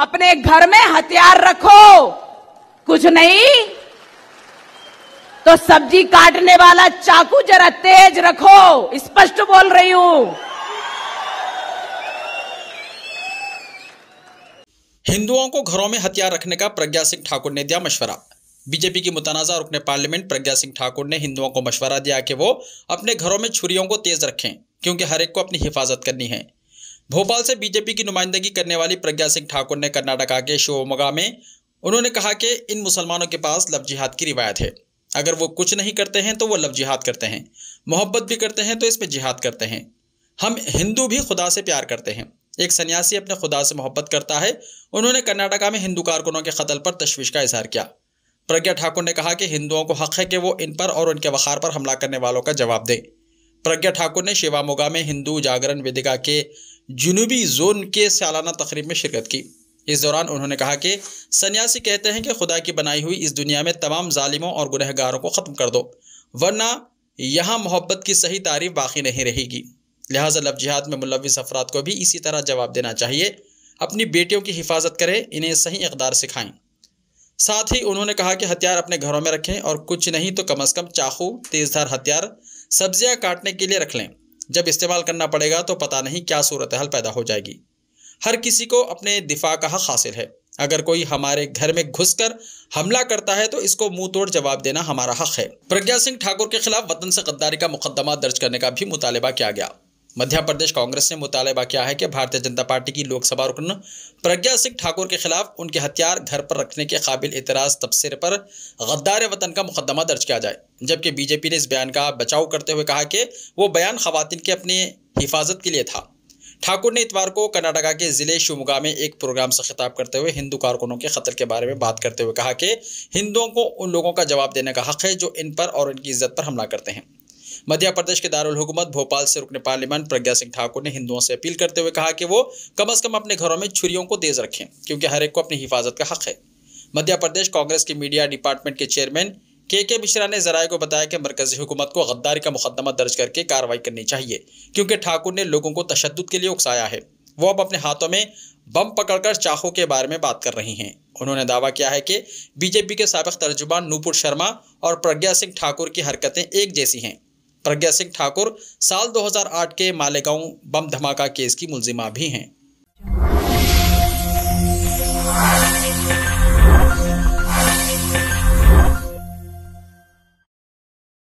अपने घर में हथियार रखो कुछ नहीं तो सब्जी काटने वाला चाकू जरा तेज रखो स्पष्ट बोल रही हूं हिंदुओं को घरों में हथियार रखने का प्रज्ञा सिंह ठाकुर ने दिया मशवरा बीजेपी की मुतनाज़ा रुकने पार्लियामेंट प्रज्ञा सिंह ठाकुर ने हिंदुओं को मशवरा दिया कि वो अपने घरों में छुरियों को तेज रखें क्योंकि हर एक को अपनी हिफाजत करनी है भोपाल से बीजेपी की नुमाइंदगी करने वाली प्रज्ञा सिंह ठाकुर ने कर्नाटका के शिवमोगा में उन्होंने कहा कि इन मुसलमानों के पास लव जिहाद की रिवायत है अगर वो कुछ नहीं करते हैं तो वो लव जिहाद करते हैं मोहब्बत भी करते हैं तो इसमें जिहाद करते हैं हम हिंदू भी खुदा से प्यार करते हैं एक सन्यासी अपने खुदा से मोहब्बत करता है उन्होंने कर्नाटका में हिंदू कारकुनों के कतल पर तशवीश का इजहार किया प्रज्ञा ठाकुर ने कहा कि हिंदुओं को हक है कि वो इन पर और उनके वखार पर हमला करने वालों का जवाब दें प्रज्ञा ठाकुर ने शिवामोगा में हिंदू जागरण वेदिका के जनूबी जोन के सालाना तकरीब में शिरकत की इस दौरान उन्होंने कहा कि सन्यासी कहते हैं कि खुदा की बनाई हुई इस दुनिया में तमाम ालिमों और गुनहगारों को ख़त्म कर दो वरना यहाँ मोहब्बत की सही तारीफ बाकी नहीं रहेगी लिहाजा लफ जिहाद में मुलविस अफराद को भी इसी तरह जवाब देना चाहिए अपनी बेटियों की हिफाजत करें इन्हें सही इकदार सिखाएं साथ ही उन्होंने कहा कि हथियार अपने घरों में रखें और कुछ नहीं तो कम अज़ कम चाकू तेज़धार हथियार सब्जियां काटने के लिए रख लें जब इस्तेमाल करना पड़ेगा तो पता नहीं क्या सूरत हाल पैदा हो जाएगी हर किसी को अपने दिफा का हक हासिल है अगर कोई हमारे घर में घुसकर हमला करता है तो इसको मुंह तोड़ जवाब देना हमारा हक है प्रज्ञा सिंह ठाकुर के खिलाफ वतन से गद्दारी का मुकदमा दर्ज करने का भी मुतालबा किया गया मध्य प्रदेश कांग्रेस ने मुतालबा किया है कि भारतीय जनता पार्टी की लोकसभा रुकन प्रज्ञा सिंह ठाकुर के खिलाफ उनके हथियार घर पर रखने के काबिल एतराज़ तबसरे पर गद्दार वतन का मुकदमा दर्ज किया जाए जबकि बीजेपी ने इस बयान का बचाव करते हुए कहा कि वो बयान खवतिन के अपने हिफाजत के लिए था ठाकुर ने इतवार को कर्नाटका के ज़िले शिवमोगा में एक प्रोग्राम से खिताब करते हुए हिंदू कारकुनों के खतर के बारे में बात करते हुए कहा कि हिंदुओं को उन लोगों का जवाब देने का हक है जो इन पर और इनकी इज्जत पर हमला करते हैं मध्य प्रदेश के हुकूमत भोपाल से रुकने पार्लियामान प्रज्ञा सिंह ठाकुर ने हिंदुओं से अपील करते हुए कहा कि वो कम अज कम अपने घरों में छुरियों को तेज रखें क्योंकि हर एक को अपनी हिफाजत का हक है मध्य प्रदेश कांग्रेस के मीडिया डिपार्टमेंट के चेयरमैन के के मिश्रा ने जराये को बताया कि मरकजी हुकूमत को गद्दारी का मुकदमा दर्ज करके कार्रवाई करनी चाहिए क्योंकि ठाकुर ने लोगों को तशद के लिए उकसाया है वो अब अपने हाथों में बम पकड़कर चाकू के बारे में बात कर रही हैं उन्होंने दावा किया है कि बीजेपी के सबक तर्जुमान नूपुर शर्मा और प्रज्ञा सिंह ठाकुर की हरकतें एक जैसी हैं प्रज्ञा सिंह ठाकुर साल 2008 के मालेगांव बम धमाका केस की मुलजिमा भी हैं